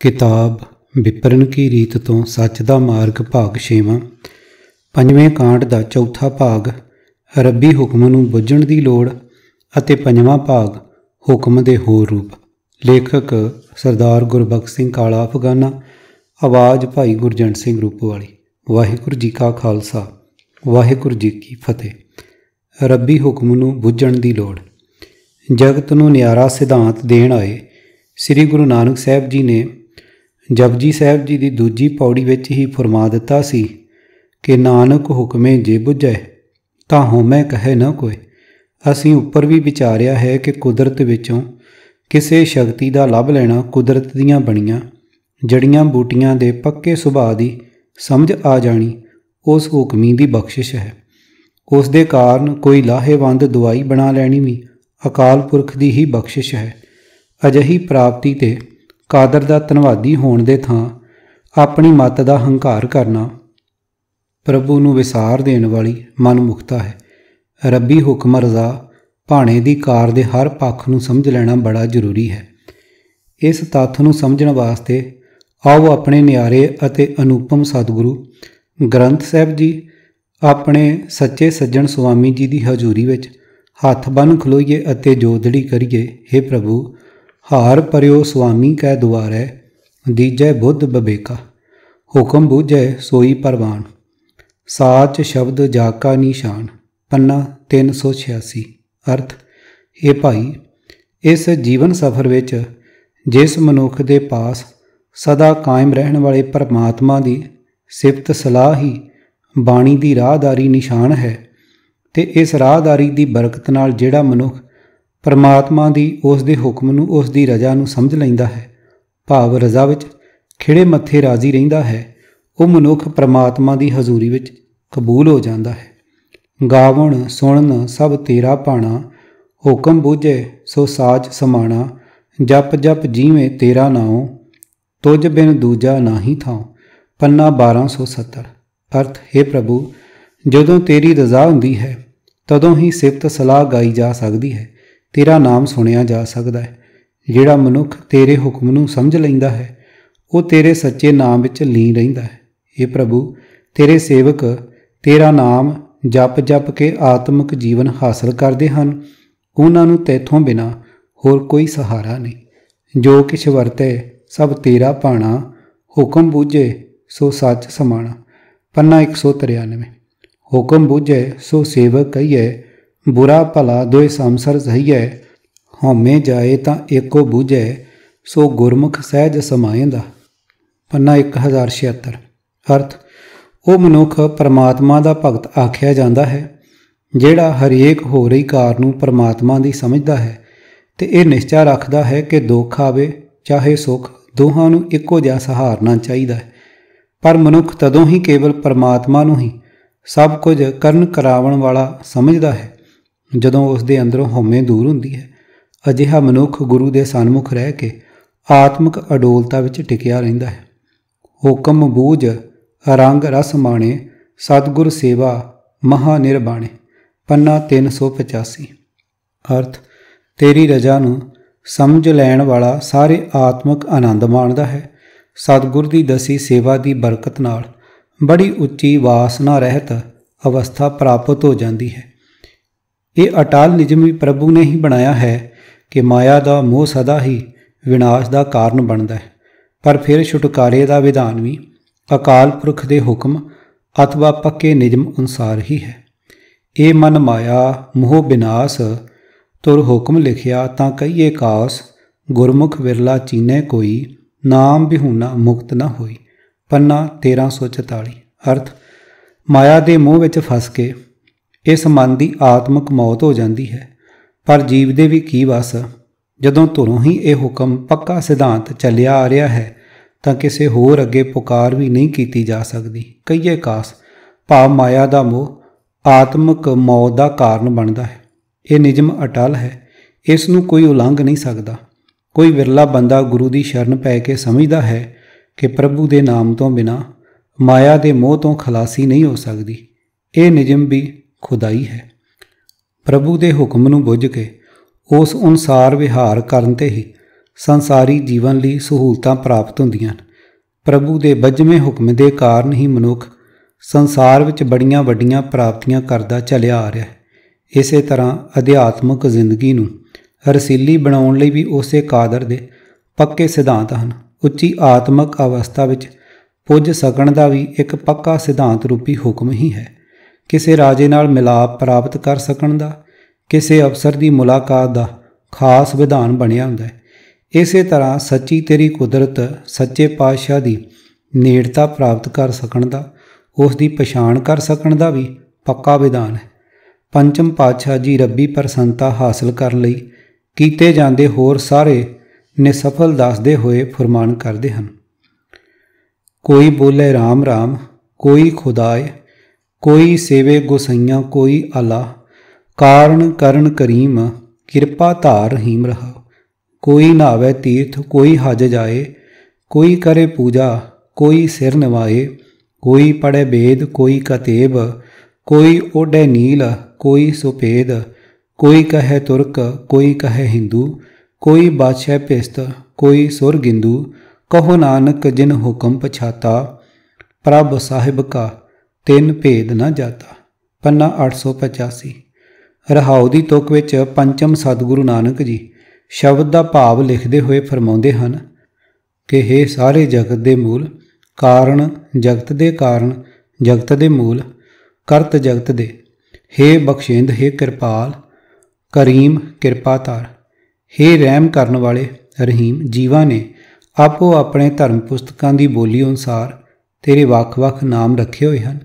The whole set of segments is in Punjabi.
ਕਿਤਾਬ ਵਿਪਰਨ ਕੀ ਰੀਤ ਤੋਂ ਸੱਚ ਦਾ ਮਾਰਗ ਭਾਗ 6ਵਾਂ ਪੰਜਵੇਂ ਕਾਂਡ ਦਾ ਚੌਥਾ ਭਾਗ ਰੱਬੀ ਹੁਕਮ ਨੂੰ ਬੁੱਝਣ ਦੀ ਲੋੜ ਅਤੇ ਪੰਜਵਾਂ ਭਾਗ ਹੁਕਮ ਦੇ ਹੋਰ ਰੂਪ ਲੇਖਕ ਸਰਦਾਰ ਗੁਰਬਖਸ਼ ਸਿੰਘ ਕਾਲਾ ਅਫਗਾਨਾ ਆਵਾਜ਼ ਭਾਈ ਗੁਰਜੰਟ ਸਿੰਘ ਰੂਪਵਾਲੀ ਵਾਹਿਗੁਰੂ ਜੀ ਕਾ ਖਾਲਸਾ ਵਾਹਿਗੁਰੂ ਜੀ ਕੀ ਫਤਿਹ ਰੱਬੀ ਹੁਕਮ ਨੂੰ ਬੁੱਝਣ ਦੀ ਲੋੜ ਜਗਤ ਨੂੰ ਨਿਆਰਾ ਸਿਧਾਂਤ ਦੇਣ ਆਏ ਸ੍ਰੀ ਗੁਰੂ ਨਾਨਕ ਸਾਹਿਬ ਜੀ ਨੇ ਜਪਜੀ ਸਾਹਿਬ ਜੀ ਦੀ ਦੂਜੀ ਪੌੜੀ ਵਿੱਚ ਹੀ ਫਰਮਾ ਦਿੱਤਾ ਸੀ ਕਿ ਨਾਨਕ ਹੁਕਮੇ ਜੇ ਬੁਝੈ ਤਾਂ ਮੈਂ ਕਹੇ ਨਾ ਕੋਈ ਅਸੀਂ ਉੱਪਰ ਵੀ ਵਿਚਾਰਿਆ ਹੈ ਕਿ ਕੁਦਰਤ ਵਿੱਚੋਂ ਕਿਸੇ ਸ਼ਕਤੀ ਦਾ ਲੱਭ ਲੈਣਾ ਕੁਦਰਤ ਦੀਆਂ ਬਣੀਆਂ ਜੜੀਆਂ ਬੂਟੀਆਂ ਦੇ ਪੱਕੇ ਸੁਭਾਅ ਦੀ ਸਮਝ ਆ ਜਾਣੀ ਉਸ ਹੁਕਮੀ ਦੀ ਬਖਸ਼ਿਸ਼ ਹੈ ਉਸ ਦੇ ਕਾਰਨ ਕੋਈ ਲਾਹੇਵੰਦ ਦਵਾਈ ਬਣਾ ਲੈਣੀ ਵੀ ਅਕਾਲ ਪੁਰਖ ਦੀ ਹੀ ਬਖਸ਼ਿਸ਼ ਹੈ ਅਜਹੀ ਪ੍ਰਾਪਤੀ ਤੇ ਕਾਦਰ ਦਾ ਧਨਵਾਦੀ ਹੋਣ ਦੇ ਥਾਂ ਆਪਣੀ ਮਤ ਦਾ ਹੰਕਾਰ ਕਰਨਾ ਪ੍ਰਭੂ ਨੂੰ ਵਿਸਾਰ ਦੇਣ ਵਾਲੀ ਮਨਮੁਖਤਾ ਹੈ ਰੱਬੀ ਹੁਕਮ ਰਜ਼ਾ ਭਾਣੇ ਦੀ ਕਾਰ ਦੇ ਹਰ ਪੱਖ ਨੂੰ ਸਮਝ ਲੈਣਾ ਬੜਾ ਜ਼ਰੂਰੀ ਹੈ ਇਸ ਤੱਥ ਨੂੰ ਸਮਝਣ ਵਾਸਤੇ ਆਓ ਆਪਣੇ ਨਿਆਰੇ ਅਤੇ ਅਨੂਪਮ ਸਤਿਗੁਰੂ ਗ੍ਰੰਥ ਸਾਹਿਬ ਜੀ ਆਪਣੇ ਸੱਚੇ ਸੱਜਣ ਸੁਆਮੀ ਜੀ ਦੀ ਹਜ਼ੂਰੀ ਵਿੱਚ ਹੱਥ ਬੰਨ ਖਲੋਈਏ ਅਤੇ ਜੋਦੜੀ ਕਰੀਏ हे ਪ੍ਰਭੂ ਹਾਰ ਪਰਿਓ ਸੁਆਮੀ ਕੈ ਦੁਆਰੈ ਦੀਜੈ ਬੁੱਧ ਬਵੇਕਾ ਹੁਕਮ ਬੂਝੈ ਸੋਈ ਪਰਵਾਨ ਸਾਚ ਸ਼ਬਦ ਜਾਕਾ ਨਿਸ਼ਾਨ ਪੰਨਾ 386 ਅਰਥ ਇਹ ਭਾਈ ਇਸ ਜੀਵਨ ਸਫਰ ਵਿੱਚ ਜਿਸ ਮਨੁੱਖ ਦੇ ਪਾਸ ਸਦਾ ਕਾਇਮ ਰਹਿਣ ਵਾਲੇ ਪਰਮਾਤਮਾ ਦੀ ਸਿਫਤ ਸਲਾਹ ਹੀ ਬਾਣੀ ਦੀ ਰਾਹਦਾਰੀ ਨਿਸ਼ਾਨ ਹੈ ਤੇ ਇਸ ਰਾਹਦਾਰੀ ਦੀ ਬਰਕਤ ਨਾਲ ਜਿਹੜਾ ਮਨੁੱਖ ਪਰਮਾਤਮਾ ਦੀ ਉਸ ਦੇ ਹੁਕਮ ਨੂੰ ਉਸ ਦੀ ਰਜ਼ਾ ਨੂੰ ਸਮਝ ਲੈਂਦਾ ਹੈ ਭਾਵ ਰਜ਼ਾ ਵਿੱਚ ਖਿੜੇ ਮੱਥੇ ਰਾਜ਼ੀ ਰਹਿੰਦਾ ਹੈ ਉਹ ਮਨੁੱਖ ਪਰਮਾਤਮਾ ਦੀ ਹਜ਼ੂਰੀ ਵਿੱਚ ਕਬੂਲ ਹੋ ਜਾਂਦਾ ਹੈ ਗਾਵਣ ਸੁਣਨ ਸਭ ਤੇਰਾ ਪਾਣਾ ਹੁਕਮ ਬੁਝੇ ਸੋ ਸਾਚ ਸਮਾਣਾ ਜਪ ਜਪ ਜੀਵੇਂ ਤੇਰਾ ਨਾਉ ਤੁਝ ਬਿਨ ਦੂਜਾ ਨਾਹੀ ਥਾਉ ਪੰਨਾ 1270 ਅਰਥ ਹੈ ਪ੍ਰਭੂ ਜਦੋਂ ਤੇਰੀ ਰਜ਼ਾ ਹੁੰਦੀ ਹੈ ਤਦੋਂ ਹੀ ਸਿਫਤ ਸਲਾਹ ਗਾਈ ਜਾ ਸਕਦੀ ਹੈ ਤੇਰਾ ਨਾਮ ਸੁਣਿਆ ਜਾ ਸਕਦਾ ਹੈ ਜਿਹੜਾ ਮਨੁੱਖ ਤੇਰੇ ਹੁਕਮ ਨੂੰ ਸਮਝ ਲੈਂਦਾ ਹੈ ਉਹ ਤੇਰੇ ਸੱਚੇ ਨਾਮ ਵਿੱਚ ਲੀਨ ਰਹਿੰਦਾ ਹੈ اے ਪ੍ਰਭੂ ਤੇਰੇ ਸੇਵਕ ਤੇਰਾ ਨਾਮ ਜਪ ਜਪ ਕੇ ਆਤਮਿਕ ਜੀਵਨ ਹਾਸਲ ਕਰਦੇ ਹਨ ਉਹਨਾਂ ਨੂੰ ਤੇਥੋਂ ਬਿਨਾ ਹੋਰ ਕੋਈ ਸਹਾਰਾ ਨਹੀਂ ਜੋ ਕਿਛ ਵਰਤੇ ਸਭ ਤੇਰਾ ਪਾਣਾ ਹੁਕਮ ਬੂਝੇ ਸੋ ਸੱਚ ਸਮਾਣਾ ਪੰਨਾ 193 ਹੁਕਮ ਬੂਝੇ ਸੋ ਸੇਵਕ ਕਹੀਏ ਬੁਰਾ ਭਲਾ ਦੋਇ ਸੰਸਰ ਸਹੀਐ ਹਉਮੈ ਜਾਏ ਤਾਂ ਏਕੋ ਬੂਝੈ ਸੋ ਗੁਰਮੁਖ ਸਹਿਜ ਸਮਾਇੰਦਾ ਪੰਨਾ 1076 ਅਰਥ ਉਹ ਮਨੁੱਖ ਪਰਮਾਤਮਾ ਦਾ ਭਗਤ ਆਖਿਆ ਜਾਂਦਾ ਹੈ ਜਿਹੜਾ ਹਰੇਕ ਹੋ ਰਹੀ ਕਾਰ ਨੂੰ ਪਰਮਾਤਮਾ ਦੀ ਸਮਝਦਾ ਹੈ ਤੇ ਇਹ ਨਿਸ਼ਚਾ ਰੱਖਦਾ ਹੈ ਕਿ ਦੁੱਖ ਆਵੇ ਚਾਹੇ ਸੁੱਖ ਦੋਹਾਂ ਨੂੰ ਇੱਕੋ ਜਿਹਾ ਸਹਾਰਨਾ ਚਾਹੀਦਾ ਹੈ ਪਰ ਮਨੁੱਖ ਤਦੋਂ ਹੀ ਕੇਵਲ ਪਰਮਾਤਮਾ ਨੂੰ ਹੀ ਸਭ ਕੁਝ ਕਰਨ ਕਰਾਵਣ ਵਾਲਾ ਸਮਝਦਾ ਹੈ ਜਦੋਂ ਉਸ ਦੇ ਅੰਦਰੋਂ ਹਉਮੈ ਦੂਰ ਹੁੰਦੀ ਹੈ ਅਜਿਹਾ ਮਨੁੱਖ ਗੁਰੂ ਦੇ ਸਨਮੁਖ ਰਹਿ ਕੇ ਆਤਮਿਕ ਅਡੋਲਤਾ ਵਿੱਚ ਟਿਕਿਆ ਰਹਿੰਦਾ ਹੈ ਹੁਕਮ ਬੂਝ ਰੰਗ ਰਸ ਮਾਣੇ ਸਤਗੁਰ ਸੇਵਾ ਮਹਾ ਨਿਰਬਾਣੇ ਪੰਨਾ 385 ਅਰਥ ਤੇਰੀ ਰਜਾ ਨੂੰ ਸਮਝ ਲੈਣ ਵਾਲਾ ਸਾਰੇ ਆਤਮਿਕ ਆਨੰਦ ਮਾਣਦਾ ਹੈ ਸਤਗੁਰ ਦੀ ਦਸੀ ਸੇਵਾ ਦੀ ਬਰਕਤ ਨਾਲ ਬੜੀ ਉੱਚੀ ਵਾਸਨਾ ਰਹਿਤ ਅਵਸਥਾ ਪ੍ਰਾਪਤ ਹੋ ਜਾਂਦੀ ਹੈ ਇਹ ਅਟਾਲ ਨਿਯਮ ਵੀ ਪ੍ਰਭੂ ਨੇ ਹੀ ਬਣਾਇਆ ਹੈ ਕਿ ਮਾਇਆ ਦਾ ਮੋਹ ਸਦਾ ਹੀ ਵਿਨਾਸ਼ ਦਾ ਕਾਰਨ ਬਣਦਾ ਹੈ ਪਰ ਫਿਰ ਛੁਟਕਾਰੇ ਦਾ ਵਿਧਾਨ ਵੀ ਅਕਾਲ ਪੁਰਖ ਦੇ ਹੁਕਮ ਅਥਵਾ ਪੱਕੇ ਨਿਯਮ ਅਨੁਸਾਰ ਹੀ ਹੈ ਇਹ ਮਨ ਮਾਇਆ ਮੋਹ ਵਿਨਾਸ਼ ਤੁਰ ਹੁਕਮ ਲਿਖਿਆ ਤਾਂ ਕਈਏ ਕਾਸ ਗੁਰਮੁਖ ਵਿਰਲਾ ਚੀਨੇ ਕੋਈ ਨਾਮ ਬਿਹੂਨਾ ਮੁਕਤ ਨਾ ਹੋਈ ਪੰਨਾ 1344 ਅਰਥ ਮਾਇਆ ਦੇ ਮੋਹ ਵਿੱਚ ਫਸ ਕੇ ਇਸ ਮਨ ਦੀ ਆਤਮਿਕ ਮੌਤ ਹੋ ਜਾਂਦੀ ਹੈ ਪਰ ਜੀਵ ਦੇ ਵੀ ਕੀ ਵਸ ਜਦੋਂ ਤੁਰੋਂ ਹੀ ਇਹ ਹੁਕਮ ਪੱਕਾ ਸਿਧਾਂਤ ਚੱਲਿਆ ਆ ਰਿਹਾ ਹੈ ਤਾਂ ਕਿਸੇ ਹੋਰ ਅੱਗੇ ਪੁਕਾਰ ਵੀ ਨਹੀਂ ਕੀਤੀ ਜਾ ਸਕਦੀ ਕਈਏ ਕਾਸ ਭਾਵ ਮਾਇਆ ਦਾ ਮੋਹ ਆਤਮਿਕ ਮੌਤ ਦਾ ਕਾਰਨ ਬਣਦਾ ਹੈ ਇਹ ਨਿਯਮ ਅਟਲ ਹੈ ਇਸ ਨੂੰ ਕੋਈ ਉਲੰਘ ਨਹੀਂ ਸਕਦਾ ਕੋਈ ਵਿਰਲਾ ਬੰਦਾ ਗੁਰੂ ਦੀ ਸ਼ਰਨ ਪੈ ਕੇ ਸਮਝਦਾ ਹੈ ਕਿ ਪ੍ਰਭੂ ਦੇ ਨਾਮ ਤੋਂ ਬਿਨਾ ਮਾਇਆ ਦੇ ਮੋਹ ਤੋਂ ਖਲਾਸੀ ਨਹੀਂ ਹੋ ਸਕਦੀ ਇਹ ਨਿਯਮ ਵੀ ਖੁਦਾਈ ਹੈ ਪ੍ਰਭੂ ਦੇ ਹੁਕਮ ਨੂੰ ਬੁੱਝ ਕੇ ਉਸ ਅਨੁਸਾਰ ਵਿਹਾਰ ਕਰਨ ਤੇ ਹੀ ਸੰਸਾਰੀ ਜੀਵਨ ਲਈ ਸਹੂਲਤਾਂ ਪ੍ਰਾਪਤ ਹੁੰਦੀਆਂ ਪ੍ਰਭੂ ਦੇ ਬਜਵੇਂ ਹੁਕਮ ਦੇ ਕਾਰਨ ਹੀ ਮਨੁੱਖ ਸੰਸਾਰ ਵਿੱਚ ਬੜੀਆਂ ਵੱਡੀਆਂ ਪ੍ਰਾਪਤੀਆਂ ਕਰਦਾ ਚੱਲਿਆ ਆ ਰਿਹਾ ਹੈ ਇਸੇ ਤਰ੍ਹਾਂ ਅਧਿਆਤਮਿਕ ਜ਼ਿੰਦਗੀ ਨੂੰ ਰਸੀਲੀ ਬਣਾਉਣ ਲਈ ਵੀ ਉਸੇ ਕਾਦਰ ਦੇ ਪੱਕੇ ਸਿਧਾਂਤ ਹਨ ਉੱਚੀ ਆਤਮਿਕ ਅਵਸਥਾ ਵਿੱਚ ਪੁੱਜ ਸਕਣ ਦਾ ਵੀ ਇੱਕ ਪੱਕਾ ਸਿਧਾਂਤ ਰੂਪੀ ਹੁਕਮ ਹੀ ਹੈ ਕਿਸੇ ਰਾਜੇ ਨਾਲ ਮਿਲਾਪ ਪ੍ਰਾਪਤ ਕਰ ਸਕਣ ਦਾ ਕਿਸੇ ਅਫਸਰ ਦੀ ਮੁਲਾਕਾਤ ਦਾ ਖਾਸ ਵਿਧਾਨ ਬਣਿਆ ਹੁੰਦਾ ਹੈ ਇਸੇ ਤਰ੍ਹਾਂ ਸੱਚੀ ਤੇਰੀ ਕੁਦਰਤ ਸੱਚੇ ਪਾਤਸ਼ਾਹ ਦੀ ਨੇੜਤਾ ਪ੍ਰਾਪਤ ਕਰ ਸਕਣ ਦਾ ਉਸ ਦੀ ਪਛਾਣ ਕਰ ਸਕਣ ਦਾ ਵੀ ਪੱਕਾ ਵਿਧਾਨ ਹੈ ਪੰਚਮ ਪਾਤਸ਼ਾਹ ਜੀ ਰੱਬੀ ਪ੍ਰਸੰਤਾ ਹਾਸਲ ਕਰਨ ਲਈ ਕੀਤੇ ਜਾਂਦੇ ਹੋਰ ਸਾਰੇ ਨਿਸਫਲ ਦੱਸਦੇ ਹੋਏ ਫਰਮਾਨ ਕਰਦੇ ਹਨ ਕੋਈ ਬੋਲੇ RAM RAM ਕੋਈ ਖੁਦਾਏ ਕੋਈ ਸੇਵੇ ਗੁਸਈਆਂ ਕੋਈ ਅਲਾ ਕਾਰਨ ਕਰਨ ਕਰੀਮ ਕਿਰਪਾ ਧਾਰ ਰਹੀਮ ਰਹਾ ਕੋਈ ਨਾਵੇ ਤੀਰਥ ਕੋਈ ਹਜ ਜਾਏ ਕੋਈ ਕਰੇ ਪੂਜਾ ਕੋਈ ਸਿਰ ਨਵਾਏ ਕੋਈ ਪੜੇ ਬੇਦ ਕੋਈ ਕਤੇਬ ਕੋਈ ਓਡੇ ਨੀਲ ਕੋਈ ਸੁਪੇਦ ਕੋਈ ਕਹੇ ਤੁਰਕ ਕੋਈ ਕਹੇ ਹਿੰਦੂ ਕੋਈ ਬਾਛੈ ਪੇਸਤ ਕੋਈ ਸੁਰ ਗਿੰਦੂ ਕਹੋ ਨਾਨਕ ਜਿਨ ਹੁਕਮ ਪਛਾਤਾ ਪ੍ਰਭ ਸਾਹਿਬ ਕਾ ਤਿੰਨ ਭੇਦ ਨਾ ਜਾਤਾ ਪੰਨਾ 885 ਰਹਾਉ ਦੀ ਤੁਕ ਵਿੱਚ ਪੰਚਮ ਸਤਿਗੁਰੂ ਨਾਨਕ ਜੀ ਸ਼ਬਦ ਦਾ ਭਾਵ ਲਿਖਦੇ ਹੋਏ ਫਰਮਾਉਂਦੇ ਹਨ ਕਿ हे ਸਾਰੇ ਜਗਤ ਦੇ ਮੂਲ ਕਾਰਨ ਜਗਤ ਦੇ ਕਾਰਨ ਜਗਤ ਦੇ ਮੂਲ ਕਰਤ ਜਗਤ ਦੇ हे ਬਖਸ਼ੇਂਦ हे ਕਿਰਪਾਲ ਕਰੀਮ ਕਿਰਪਾਤਾਰ हे ਰਹਿਮ ਕਰਨ ਵਾਲੇ ਰਹੀਮ ਜੀਵਾਂ ਨੇ ਆਪੋ ਆਪਣੇ ਧਰਮ ਪੁਸਤਕਾਂ ਦੀ ਬੋਲੀ ਅਨੁਸਾਰ ਤੇਰੇ ਵੱਖ-ਵੱਖ ਨਾਮ ਰੱਖੇ ਹੋਏ ਹਨ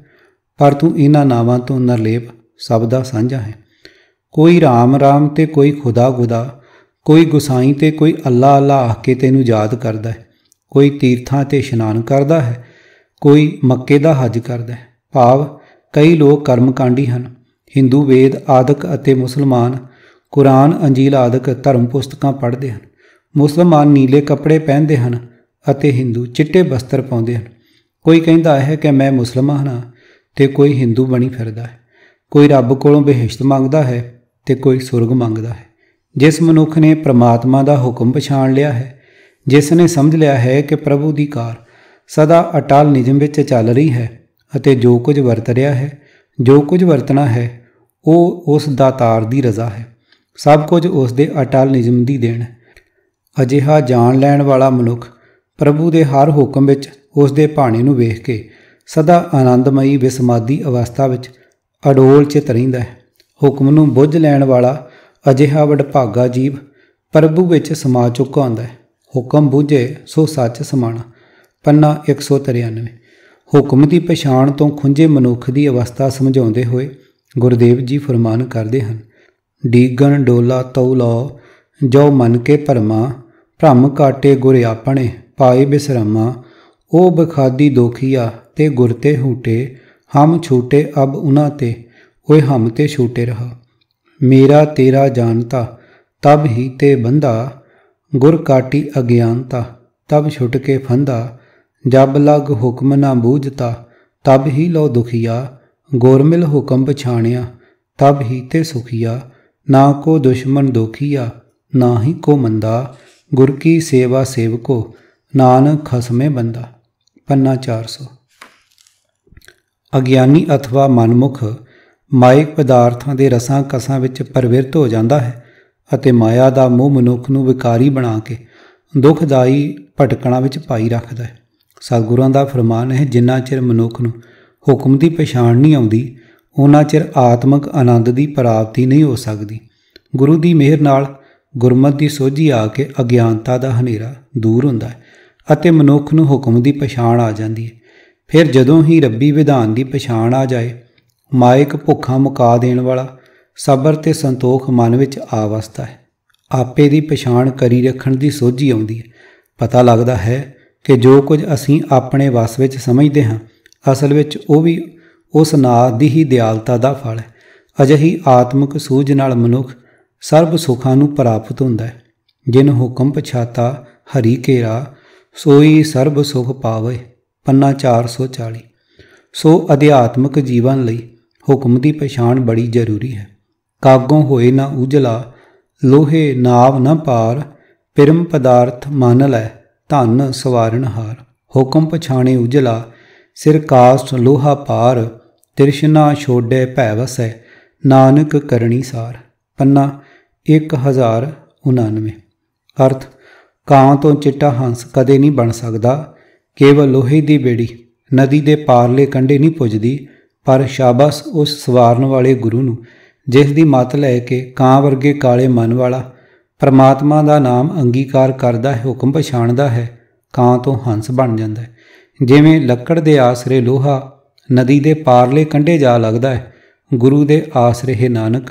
ਪਰ ਤੂੰ ਇਹਨਾਂ ਨਾਵਾਂ ਤੋਂ ਨਰਲੇਪ ਸਭ ਦਾ ਸਾਂਝਾ ਹੈ ਕੋਈ ਰਾਮ ਰਾਮ ਤੇ ਕੋਈ ਖੁਦਾ ਖੁਦਾ ਕੋਈ ਗੁਸਾਈ ਤੇ ਕੋਈ ਅੱਲਾ ਅੱਲਾ ਆਖ ਕੇ ਤੈਨੂੰ ਯਾਦ ਕਰਦਾ ਹੈ ਕੋਈ ਤੀਰਥਾਂ ਤੇ ਇਸ਼ਨਾਨ ਕਰਦਾ ਹੈ ਕੋਈ ਮੱਕੇ ਦਾ ਹਜ ਕਰਦਾ ਹੈ ਭਾਵ ਕਈ ਲੋਕ ਕਰਮਕਾਂਡੀ ਹਨ ਹਿੰਦੂ ਵੇਦ ਆਦਿਕ ਅਤੇ ਮੁਸਲਮਾਨ ਕੁਰਾਨ ਅੰਜੀਲ ਆਦਿਕ ਧਰਮ ਪੁਸਤਕਾਂ ਪੜ੍ਹਦੇ ਹਨ ਮੁਸਲਮਾਨ ਨੀਲੇ ਕੱਪੜੇ ਪਹਿਨਦੇ ਹਨ ਅਤੇ ਹਿੰਦੂ ਚਿੱਟੇ ਬਸਤਰ ਪਾਉਂਦੇ ਹਨ ਕੋਈ ਕਹਿੰਦਾ ਹੈ ਕਿ ਮੈਂ ਮੁਸਲਮਾਨ ਹਾਂ ਤੇ ਕੋਈ ਹਿੰਦੂ ਬਣੀ ਫਿਰਦਾ ਹੈ ਕੋਈ ਰੱਬ ਕੋਲੋਂ ਬਹਿਸ਼ਤ ਮੰਗਦਾ ਹੈ ਤੇ ਕੋਈ ਸੁਰਗ ਮੰਗਦਾ ਹੈ ਜਿਸ ਮਨੁੱਖ ਨੇ ਪ੍ਰਮਾਤਮਾ ਦਾ ਹੁਕਮ ਪਛਾਣ ਲਿਆ ਹੈ ਜਿਸ ਨੇ ਸਮਝ ਲਿਆ ਹੈ ਕਿ ਪ੍ਰਭੂ ਦੀ ਕਾਰ ਸਦਾ ਅਟਲ ਨਿਯਮ ਵਿੱਚ ਚੱਲ ਰਹੀ ਹੈ ਅਤੇ ਜੋ ਕੁਝ ਵਰਤ ਰਿਹਾ ਹੈ ਜੋ ਕੁਝ ਵਰਤਣਾ ਹੈ ਉਹ ਉਸ ਦਾਤਾਰ ਦੀ ਰਜ਼ਾ ਹੈ ਸਭ ਕੁਝ ਉਸ ਦੇ ਅਟਲ ਨਿਯਮ ਦੀ ਦੇਣ ਅਜਿਹਾ ਜਾਣ ਲੈਣ ਵਾਲਾ ਮਨੁੱਖ ਪ੍ਰਭੂ ਦੇ ਹਰ ਹੁਕਮ ਵਿੱਚ ਉਸ ਦੇ ਭਾਣੇ ਨੂੰ ਵੇਖ ਕੇ ਸਦਾ ਆਨੰਦਮਈ ਵਿਸਮਾਦੀ ਅਵਸਥਾ ਵਿੱਚ ਅਡੋਲ ਚਿਤ ਰਹਿੰਦਾ ਹੈ ਹੁਕਮ ਨੂੰ ਬੁੱਝ ਲੈਣ ਵਾਲਾ ਅਜਿਹਾ ਵਡਭਾਗਾ ਜੀਵ ਪ੍ਰਭੂ ਵਿੱਚ ਸਮਾ ਚੁੱਕਾ ਹੁੰਦਾ ਹੈ ਹੁਕਮ ਬੁੱਝੇ ਸੋ ਸੱਚ ਸਮਾਣਾ ਪੰਨਾ 193 ਹੁਕਮ ਦੀ ਪਛਾਣ ਤੋਂ ਖੁੰਝੇ ਮਨੁੱਖ ਦੀ ਅਵਸਥਾ ਸਮਝਾਉਂਦੇ ਹੋਏ ਗੁਰਦੇਵ ਜੀ ਫਰਮਾਨ ਕਰਦੇ ਹਨ ਡੀਗਨ ਡੋਲਾ ਤਉ ਲਾਓ ਜੋ ਮਨ ਕੇ ਭਰਮਾ ਭ੍ਰਮ ਕਾਟੇ ਗੁਰ ਆਪਣੇ ਪਾਏ ਬਿਸਰਮਾ ਉਹ ਬਖਾਦੀ ਦੋਖੀਆ ਗੁਰ ਤੇ ਹੂਟੇ ਹਮ ਛੂਟੇ ਅਬ ਉਨਾ ਤੇ ਓਏ ਹਮ ਤੇ ਛੂਟੇ ਰਹਾ ਮੇਰਾ ਤੇਰਾ ਜਾਣਤਾ ਤਬ ਹੀ ਤੇ ਬੰਦਾ ਗੁਰ ਕਾਟੀ ਅਗਿਆਨਤਾ ਤਬ ਛੁਟ ਕੇ ਫੰਦਾ ਜਬ ਲਗ ਹੁਕਮ ਨਾ ਬੂਝਤਾ ਤਬ ਹੀ ਲੋ ਦੁਖੀਆ ਗੁਰ ਮਿਲ ਹੁਕਮ ਪਛਾਣਿਆ ਤਬ ਹੀ ਤੇ ਸੁਖੀਆ ਨਾ ਕੋ ਦੁਸ਼ਮਨ ਦੁਖੀਆ ਨਾ ਹੀ ਕੋ ਮੰਦਾ ਗੁਰ ਕੀ ਸੇਵਾ ਸੇਵਕੋ ਨਾਨਕ ਖਸਮੇ ਬੰਦਾ ਪੰਨਾ 400 ਅਗਿਆਨੀ ਅਥਵਾ ਮਨਮੁਖ ਮਾਇਕ ਪਦਾਰਥਾਂ ਦੇ ਰਸਾਂ ਕਸਾਂ ਵਿੱਚ ਪਰਵਿਰਤ ਹੋ ਜਾਂਦਾ ਹੈ ਅਤੇ ਮਾਇਆ ਦਾ ਮੋਹ ਮਨੁੱਖ ਨੂੰ ਵਿਕਾਰੀ ਬਣਾ ਕੇ ਦੁਖਦਾਈ ਭਟਕਣਾ ਵਿੱਚ ਪਾਈ ਰੱਖਦਾ ਹੈ ਸਤਿਗੁਰਾਂ ਦਾ ਫਰਮਾਨ ਹੈ ਜਿੰਨਾ ਚਿਰ ਮਨੁੱਖ ਨੂੰ ਹੁਕਮ ਦੀ ਪਛਾਣ ਨਹੀਂ ਆਉਂਦੀ ਉਹਨਾਂ ਚਿਰ ਆਤਮਿਕ ਆਨੰਦ ਦੀ ਪ੍ਰਾਪਤੀ ਨਹੀਂ ਹੋ ਸਕਦੀ ਗੁਰੂ ਦੀ ਮਿਹਰ ਨਾਲ ਗੁਰਮਤਿ ਦੀ ਸੋਝੀ ਆ ਕੇ ਅਗਿਆਨਤਾ ਦਾ ਹਨੇਰਾ ਦੂਰ ਹੁੰਦਾ ਹੈ ਅਤੇ ਮਨੁੱਖ ਨੂੰ ਹੁਕਮ ਦੀ ਪਛਾਣ ਆ ਜਾਂਦੀ ਹੈ ਫਿਰ ਜਦੋਂ ਹੀ ਰੱਬੀ ਵਿਧਾਨ ਦੀ ਪਛਾਣ ਆ ਜਾਏ ਮਾਇਕ ਭੁੱਖਾ ਮੁਕਾ ਦੇਣ ਵਾਲਾ ਸਬਰ ਤੇ ਸੰਤੋਖ ਮਨ ਵਿੱਚ ਆਵਸਤਾ ਹੈ ਆਪੇ ਦੀ ਪਛਾਣ ਕਰੀ ਰੱਖਣ ਦੀ ਸੋਝੀ ਆਉਂਦੀ ਹੈ ਪਤਾ ਲੱਗਦਾ ਹੈ ਕਿ ਜੋ ਕੁਝ ਅਸੀਂ ਆਪਣੇ ਵਸ ਵਿੱਚ ਸਮਝਦੇ ਹਾਂ ਅਸਲ ਵਿੱਚ ਉਹ ਵੀ ਉਸ ਨਾਦ ਦੀ ਹੀ ਦਿਆਲਤਾ ਦਾ ਫਲ ਹੈ ਅਜਹੀ ਆਤਮਿਕ ਸੂਝ ਨਾਲ ਮਨੁੱਖ ਸਰਬ ਸੁਖਾਂ ਨੂੰ ਪ੍ਰਾਪਤ ਹੁੰਦਾ ਹੈ ਜਿਨ ਹੁਕਮ ਪਛਾਤਾ ਹਰੀ ਕੇਰਾ ਸੋਈ ਸਰਬ ਸੁਖ ਪਾਵੇ ਪੰਨਾ 440 ਸੋ ਅਧਿਆਤਮਿਕ ਜੀਵਨ ਲਈ ਹੁਕਮ ਦੀ ਪਛਾਣ ਬੜੀ ਜ਼ਰੂਰੀ ਹੈ ਕਾਗੋਂ ਹੋਏ ਨਾ ਉਜਲਾ ਲੋਹੇ ਨਾਵ ਨਾ ਪਾਰ ਪਰਮ ਪਦਾਰਥ ਮੰਨ ਲੈ ਧਨ ਸਵਾਰਨ ਹਾਰ ਹੁਕਮ ਪਛਾਣੇ ਉਜਲਾ ਸਿਰ ਕਾਸਟ ਲੋਹਾ ਪਾਰ ਤ੍ਰਿਸ਼ਨਾ ਛੋੜੇ ਭੈ ਵਸੈ ਨਾਨਕ ਕਰਨੀ ਸਾਰ ਪੰਨਾ 1099 ਅਰਥ ਕਾਂ ਤੋਂ ਚਿੱਟਾ ਹੰਸ ਕਦੇ ਨਹੀਂ ਬਣ ਸਕਦਾ ਕੇਵਲ ਲੋਹੇ ਦੀ ਬੇੜੀ ਨਦੀ ਦੇ ਪਾਰਲੇ ਕੰਢੇ ਨਹੀਂ ਪੁੱਜਦੀ ਪਰ ਸ਼ਾਬਾਸ਼ ਉਸ ਸਵਾਰਨ ਵਾਲੇ ਗੁਰੂ ਨੂੰ ਜਿਸ ਦੀ ਮਤ ਲੈ ਕੇ ਕਾਂ ਵਰਗੇ ਕਾਲੇ ਮਨ ਵਾਲਾ ਪਰਮਾਤਮਾ ਦਾ ਨਾਮ ਅੰਗੀਕਾਰ ਕਰਦਾ ਹੈ ਹੁਕਮ ਪਛਾਣਦਾ ਹੈ ਕਾਂ ਤੋਂ ਹੰਸ ਬਣ ਜਾਂਦਾ ਹੈ ਜਿਵੇਂ ਲੱਕੜ ਦੇ ਆਸਰੇ ਲੋਹਾ ਨਦੀ ਦੇ ਪਾਰਲੇ ਕੰਢੇ ਜਾ ਲੱਗਦਾ ਹੈ ਗੁਰੂ ਦੇ ਆਸਰੇ ਹੈ ਨਾਨਕ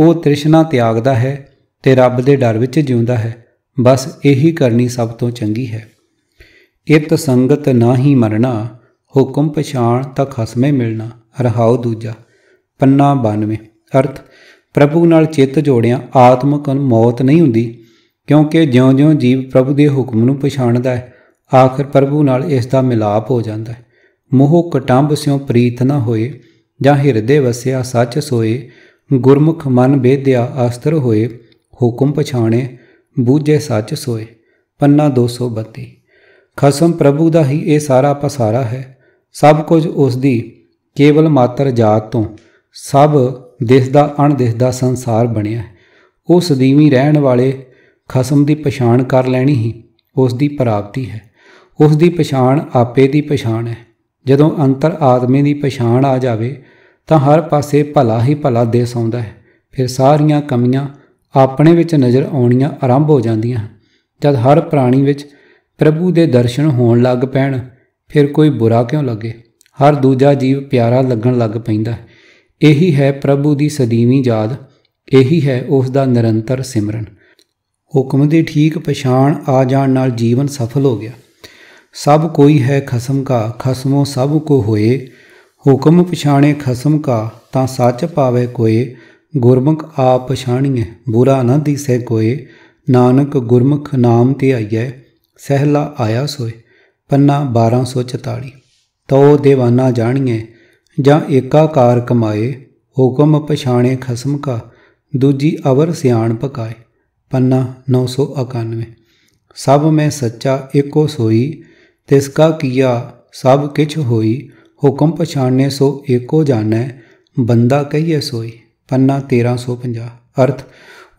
ਉਹ ਤ੍ਰਿਸ਼ਨਾ ਤਿਆਗਦਾ ਹੈ ਤੇ ਰੱਬ ਦੇ ਡਰ ਵਿੱਚ ਜਿਉਂਦਾ ਹੈ ਬਸ ਇਹੀ ਕਰਨੀ ਸਭ ਤੋਂ ਚੰਗੀ ਹੈ ਇਤ ਸੰਗਤ ਨਾਹੀ ਮਰਨਾ ਹੁਕਮ ਪਛਾਣ ਤਾਂ ਖਸਮੇ ਮਿਲਣਾ ਰਹਾਉ ਦੂਜਾ ਪੰਨਾ 92 ਅਰਥ ਪ੍ਰਭੂ ਨਾਲ ਚਿੱਤ ਜੋੜਿਆ ਆਤਮਕ ਮੌਤ ਨਹੀਂ ਹੁੰਦੀ ਕਿਉਂਕਿ ਜਿਉਂ-ਜਿਉਂ ਜੀਵ ਪ੍ਰਭੂ ਦੇ ਹੁਕਮ ਨੂੰ ਪਛਾਣਦਾ ਹੈ ਆਖਰ ਪ੍ਰਭੂ ਨਾਲ ਇਸ ਦਾ ਮਿਲਾਪ ਹੋ ਜਾਂਦਾ ਹੈ ਮੋਹ ਕਟੰਬ ਸਿਓ ਪ੍ਰੀਤ ਨਾ ਹੋਏ ਜਾਂ ਹਿਰਦੇ ਵਸਿਆ ਸੱਚ ਸੋਏ ਗੁਰਮੁਖ ਮਨ ਬੇਦਿਆ ਆਸਤਰ ਹੋਏ ਹੁਕਮ ਪਛਾਣੇ ਬੂਝੇ ਸੱਚ ਸੋਏ ਪੰਨਾ 232 ਖਸਮ ਪ੍ਰਭੂ ਦਾ ਹੀ ਇਹ ਸਾਰਾ ਪਸਾਰਾ ਹੈ ਸਭ ਕੁਝ ਉਸ ਦੀ ਕੇਵਲ ਮਾਤਰ ਜਾਤ ਤੋਂ ਸਭ ਦਿਸਦਾ ਅਣਦਿਸਦਾ ਸੰਸਾਰ ਬਣਿਆ ਹੈ ਉਹ ਸਦੀਵੀ ਰਹਿਣ ਵਾਲੇ ਖਸਮ ਦੀ ਪਛਾਣ ਕਰ ਲੈਣੀ ਹੀ ਉਸ ਦੀ ਪ੍ਰਾਪਤੀ ਹੈ ਉਸ ਦੀ ਪਛਾਣ ਆਪੇ ਦੀ ਪਛਾਣ ਹੈ ਜਦੋਂ ਅੰਤਰ ਆਤਮੇ ਦੀ ਪਛਾਣ ਆ ਜਾਵੇ ਤਾਂ ਹਰ ਪਾਸੇ ਭਲਾ ਹੀ ਭਲਾ ਦੇਸ ਆਉਂਦਾ ਹੈ ਫਿਰ ਸਾਰੀਆਂ ਕਮੀਆਂ ਆਪਣੇ ਵਿੱਚ ਨਜ਼ਰ ਆਉਣੀਆਂ ਆਰੰਭ ਹੋ ਜਾਂਦੀਆਂ ਜਦ ਹਰ ਪ੍ਰਾਣੀ ਵਿੱਚ ਪ੍ਰਭੂ ਦੇ ਦਰਸ਼ਨ ਹੋਣ ਲੱਗ ਪੈਣ ਫਿਰ ਕੋਈ ਬੁਰਾ ਕਿਉਂ ਲੱਗੇ ਹਰ ਦੂਜਾ ਜੀਵ ਪਿਆਰਾ ਲੱਗਣ ਲੱਗ ਪੈਂਦਾ ਇਹੀ ਹੈ ਪ੍ਰਭੂ ਦੀ ਸਦੀਵੀ ਯਾਦ ਇਹੀ ਹੈ ਉਸ ਦਾ ਨਿਰੰਤਰ ਸਿਮਰਨ ਹੁਕਮ ਦੀ ਠੀਕ ਪਛਾਣ ਆ ਜਾਣ ਨਾਲ ਜੀਵਨ ਸਫਲ ਹੋ ਗਿਆ ਸਭ ਕੋਈ ਹੈ ਖਸਮ ਕਾ ਖਸਮੋ ਸਭ ਕੋ ਹੋਏ ਹੁਕਮ ਪਛਾਣੇ ਖਸਮ ਕਾ ਤਾਂ ਸੱਚ ਪਾਵੇ ਕੋਏ ਗੁਰਮੁਖ ਆਪ ਪਛਾਣੀਏ ਬੁਰਾ ਨਾ ਦੀਸੈ ਕੋਏ ਨਾਨਕ ਗੁਰਮੁਖ ਨਾਮ ਤੇ ਆਈਐ ਸਹਿਲਾ ਆਇਆ ਸੋਏ ਪੰਨਾ 1244 ਤੋ دیਵਾਨਾ ਜਾਣੀਏ ਜਾਂ ਏਕਾਕਾਰ ਕਮਾਏ ਹੁਕਮ ਪਛਾਣੇ ਖਸਮ ਕਾ ਦੂਜੀ ਅਵਰ ਸਿਆਣ ਪਕਾਏ ਪੰਨਾ 991 ਸਭ ਮੈਂ ਸੱਚਾ ਏਕੋ ਸੋਈ ਤਿਸ ਕਾ ਕੀਆ ਸਭ ਕਿਛ ਹੋਈ ਹੁਕਮ ਪਛਾਣਨੇ ਸੋ ਏਕੋ ਜਾਣੈ ਬੰਦਾ ਕਹੀਏ ਸੋਈ ਪੰਨਾ 1350 ਅਰਥ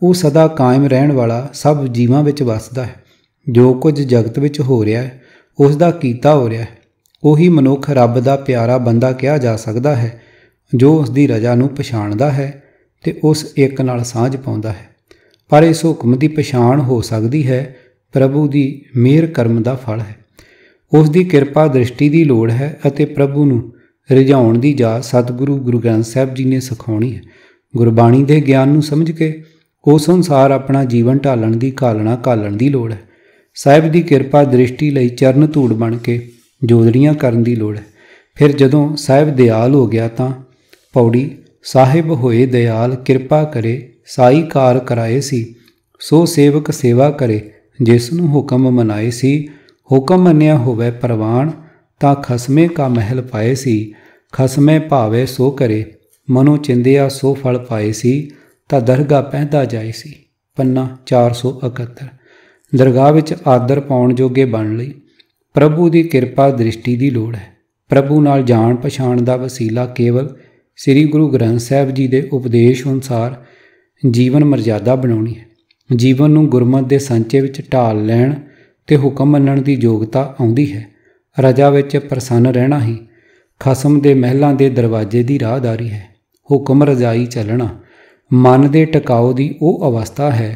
ਉਹ ਸਦਾ ਕਾਇਮ ਰਹਿਣ ਵਾਲਾ ਸਭ ਜੀਵਾਂ ਵਿੱਚ ਵਸਦਾ ਹੈ ਜੋ ਕੁਝ ਜਗਤ ਵਿੱਚ ਹੋ ਰਿਹਾ ਹੈ ਉਸ ਦਾ ਕੀਤਾ ਹੋ ਰਿਹਾ ਹੈ ਉਹੀ ਮਨੁੱਖ ਰੱਬ ਦਾ ਪਿਆਰਾ ਬੰਦਾ ਕਿਹਾ ਜਾ ਸਕਦਾ ਹੈ ਜੋ ਉਸ ਦੀ ਰਜ਼ਾ ਨੂੰ ਪਛਾਣਦਾ ਹੈ ਤੇ ਉਸ ਇੱਕ ਨਾਲ ਸਾਂਝ ਪਾਉਂਦਾ ਹੈ ਪਰ ਇਸ ਹੁਕਮ ਦੀ ਪਛਾਣ ਹੋ ਸਕਦੀ ਹੈ ਪ੍ਰਭੂ ਦੀ ਮਿਹਰ ਕਰਮ ਦਾ ਫਲ ਹੈ ਉਸ ਦੀ ਕਿਰਪਾ ਦ੍ਰਿਸ਼ਟੀ ਦੀ ਲੋੜ ਹੈ ਅਤੇ ਪ੍ਰਭੂ ਨੂੰ ਰਿਝਾਉਣ ਦੀ ਜਾ ਸਤਿਗੁਰੂ ਗੁਰੂ ਗ੍ਰੰਥ ਸਾਹਿਬ ਜੀ ਨੇ ਸਿਖਾਉਣੀ ਹੈ ਗੁਰਬਾਣੀ ਦੇ ਗਿਆਨ ਨੂੰ ਸਮਝ ਕੇ ਉਸ ਅਨੁਸਾਰ ਆਪਣਾ ਜੀਵਨ ਢਾਲਣ ਦੀ ਕਾਲਣਾ ਕਾਲਣ ਦੀ ਲੋੜ ਹੈ ਸਾਹਿਬ ਦੀ ਕਿਰਪਾ ਦ੍ਰਿਸ਼ਟੀ ਲਈ ਚਰਨ ਧੂੜ ਬਣ ਕੇ ਜੋਦੜੀਆਂ ਕਰਨ ਦੀ ਲੋੜ ਹੈ ਫਿਰ ਜਦੋਂ ਸਾਹਿਬ ਦਿਆਲ ਹੋ ਗਿਆ ਤਾਂ ਪੌੜੀ ਸਾਹਿਬ ਹੋਏ ਦਿਆਲ ਕਿਰਪਾ ਕਰੇ ਸਾਈ ਕਾਰ ਕਰਾਏ ਸੀ ਸੋ ਸੇਵਕ ਸੇਵਾ ਕਰੇ ਜਿਸ ਨੂੰ ਹੁਕਮ ਮਨਾਏ ਸੀ ਹੁਕਮ ਮੰਨਿਆ ਹੋਵੇ ਪ੍ਰਵਾਨ ਤਾਂ ਖਸਮੇ ਕਾ ਮਹਿਲ ਪਾਏ ਸੀ ਖਸਮੇ ਭਾਵੇ ਸੋ ਕਰੇ ਮਨੋ ਚਿੰਦਿਆ ਸੋ ਫਲ ਪਾਏ ਸੀ ਤਾਂ ਦਰਗਾ ਪੈਂਦਾ ਜਾਏ ਸੀ ਪੰਨਾ 471 ਦਰਗਾਹ ਵਿੱਚ ਆਦਰ ਪਾਉਣ ਜੋਗੇ ਬਣ ਲਈ ਪ੍ਰਭੂ ਦੀ ਕਿਰਪਾ ਦ੍ਰਿਸ਼ਟੀ ਦੀ ਲੋੜ ਹੈ ਪ੍ਰਭੂ ਨਾਲ ਜਾਣ ਪਛਾਣ ਦਾ ਵਸੀਲਾ ਕੇਵਲ ਸ੍ਰੀ ਗੁਰੂ ਗ੍ਰੰਥ ਸਾਹਿਬ ਜੀ ਦੇ ਉਪਦੇਸ਼ ਅਨੁਸਾਰ ਜੀਵਨ ਮਰਜ਼ਾਦਾ ਬਣਾਉਣੀ ਹੈ ਜੀਵਨ ਨੂੰ ਗੁਰਮਤ ਦੇ ਸਾਂਚੇ ਵਿੱਚ ਢਾਲ ਲੈਣ ਤੇ ਹੁਕਮ ਮੰਨਣ ਦੀ ਯੋਗਤਾ ਆਉਂਦੀ ਹੈ ਰਜਾ ਵਿੱਚ ਪ੍ਰਸੰਨ ਰਹਿਣਾ ਹੀ ਖਸਮ ਦੇ ਮਹਿਲਾਂ ਦੇ ਦਰਵਾਜ਼ੇ ਦੀ ਰਾਹਦਾਰੀ ਹੈ ਹੁਕਮ ਰਜ਼ਾਈ ਚੱਲਣਾ ਮਨ ਦੇ ਟਿਕਾਉ ਦੀ ਉਹ ਅਵਸਥਾ ਹੈ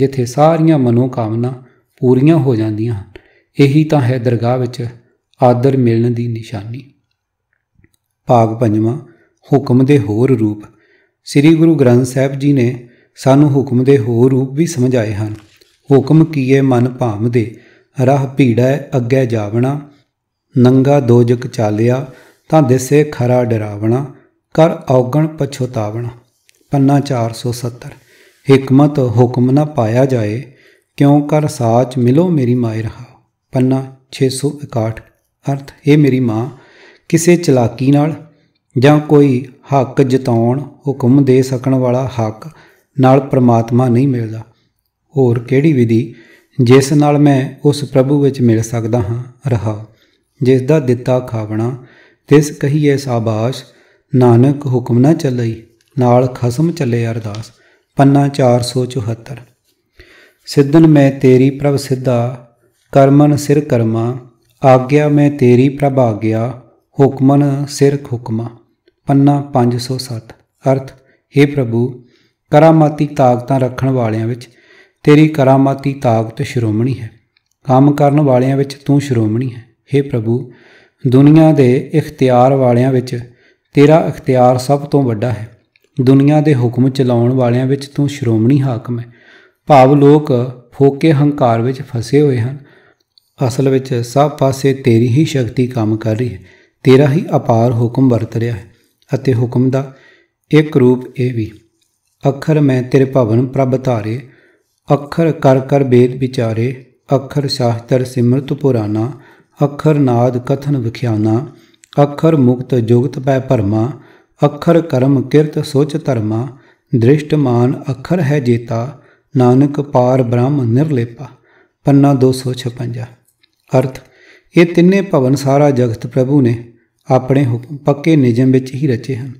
ਜਿੱਥੇ ਸਾਰੀਆਂ ਮਨੋ ਕਾਮਨਾ ਪੂਰੀਆਂ ਹੋ ਜਾਂਦੀਆਂ ਹਨ ਇਹੀ ਤਾਂ ਹੈ ਦਰਗਾਹ ਵਿੱਚ ਆਦਰ ਮਿਲਣ ਦੀ ਨਿਸ਼ਾਨੀ ਭਾਗ ਪੰਜਵਾਂ ਹੁਕਮ ਦੇ ਹੋਰ ਰੂਪ ਸ੍ਰੀ ਗੁਰੂ ਗ੍ਰੰਥ ਸਾਹਿਬ ਜੀ ਨੇ ਸਾਨੂੰ ਹੁਕਮ ਦੇ ਹੋਰ ਰੂਪ ਵੀ ਸਮਝਾਏ ਹਨ ਹੁਕਮ ਕੀਏ ਮਨ ਭਾਮ ਦੇ ਰਾਹ ਭੀੜੈ ਅੱਗੇ ਜਾਵਣਾ ਨੰਗਾ ਦੋਜਕ ਚਾਲਿਆ ਤਾਂ ਦਿਸੇ ਖਰਾ ਡਰਾਵਣਾ ਕਰ ਔਗਣ ਪਛੋਤਾਵਣਾ ਪੰਨਾ 470 ਹਕਮਤ ਹੁਕਮ ਨਾ ਪਾਇਆ ਜਾਏ ਕਿਉਂ ਕਰ ਸਾਚ ਮਿਲੋ ਮੇਰੀ ਮਾਇ ਰਹਾ ਪੰਨਾ 661 ਅਰਥ ਇਹ ਮੇਰੀ ਮਾਂ ਕਿਸੇ ਚਲਾਕੀ ਨਾਲ ਜਾਂ ਕੋਈ ਹੱਕ ਜਤਾਉਣ ਹੁਕਮ ਦੇ ਸਕਣ ਵਾਲਾ ਹੱਕ ਨਾਲ ਪ੍ਰਮਾਤਮਾ ਨਹੀਂ ਮਿਲਦਾ ਹੋਰ ਕਿਹੜੀ ਵਿਧੀ ਜਿਸ ਨਾਲ ਮੈਂ ਉਸ ਪ੍ਰਭੂ ਵਿੱਚ ਮਿਲ ਸਕਦਾ ਹਾਂ ਰਹਾ ਜਿਸ ਦਾ ਦਿੱਤਾ ਖਾਵਣਾ ਤਿਸ ਕਹੀਏ ਸਾਬਾਸ਼ ਨਾਨਕ ਹੁਕਮ ਨਾ ਚੱਲਈ ਨਾਲ ਖਸਮ ਚੱਲੇ ਅਰਦਾਸ ਪੰਨਾ 474 ਸਿੱਧਨ ਮੈਂ ਤੇਰੀ ਪ੍ਰਭ ਸਿੱਧਾ ਕਰਮਨ ਸਿਰ ਕਰਮਾ ਆਗਿਆ ਮੈਂ ਤੇਰੀ ਪ੍ਰਭ ਆਗਿਆ ਹੁਕਮਨ ਸਿਰ ਹੁਕਮਾ ਪੰਨਾ 507 ਅਰਥ हे ਪ੍ਰਭੂ ਕਰਾਮਾਤੀ ਤਾਕਤਾਂ ਰੱਖਣ ਵਾਲਿਆਂ ਵਿੱਚ ਤੇਰੀ ਕਰਾਮਾਤੀ ਤਾਕਤ ਸ਼੍ਰੋਮਣੀ ਹੈ ਕੰਮ ਕਰਨ ਵਾਲਿਆਂ ਵਿੱਚ ਤੂੰ ਸ਼੍ਰੋਮਣੀ ਹੈ हे ਪ੍ਰਭੂ ਦੁਨੀਆ ਦੇ ਇਖਤਿਆਰ ਵਾਲਿਆਂ ਵਿੱਚ ਤੇਰਾ ਇਖਤਿਆਰ ਸਭ ਤੋਂ ਵੱਡਾ ਹੈ ਦੁਨੀਆ ਦੇ ਹੁਕਮ ਚਲਾਉਣ ਵਾਲਿਆਂ ਵਿੱਚ ਤੂੰ ਸ਼੍ਰੋਮਣੀ ਹਾਕਮ ਹੈ ਭਾਵ ਲੋਕ ਫੋਕੇ ਹੰਕਾਰ ਵਿੱਚ ਫਸੇ ਹੋਏ ਹਨ ਅਸਲ ਵਿੱਚ ਸਭ ਪਾਸੇ ਤੇਰੀ ਹੀ ਸ਼ਕਤੀ ਕੰਮ ਕਰ ਰਹੀ ਹੈ ਤੇਰਾ ਹੀ ਅਪਾਰ ਹੁਕਮ ਵਰਤ ਰਿਹਾ ਹੈ ਅਤੇ ਹੁਕਮ ਦਾ ਇੱਕ ਰੂਪ ਇਹ ਵੀ ਅੱਖਰ ਮੈਂ ਤੇਰੇ ਭਵਨ ਪ੍ਰਭ ਧਾਰੇ ਅੱਖਰ ਕਰ ਕਰ ਬੇਦ ਵਿਚਾਰੇ ਅੱਖਰ ਸ਼ਾਸਤਰ ਸਿਮਰਤ ਪੁਰਾਣਾ ਅੱਖਰ ਨਾਦ ਕਥਨ ਵਿਖਿਆਨਾ ਅੱਖਰ ਮੁਕਤ ਜੁਗਤ ਪੈ ਭਰਮਾ ਅਖਰ ਕਰਮ ਕਿਰਤ ਸੋਚ ਧਰਮਾ ਦ੍ਰਿਸ਼ਟਮਾਨ ਅਖਰ ਹੈ ਜੀਤਾ ਨਾਨਕ ਪਾਰ ਬ੍ਰਹਮ ਨਿਰਲੇਪਾ ਪੰਨਾ 256 ਅਰਥ ਇਹ ਤਿੰਨੇ ਭਵਨ ਸਾਰਾ ਜਗਤ ਪ੍ਰਭੂ ਨੇ ਆਪਣੇ ਹੁਕਮ ਪੱਕੇ ਨਿਯਮ ਵਿੱਚ ਹੀ ਰਚੇ ਹਨ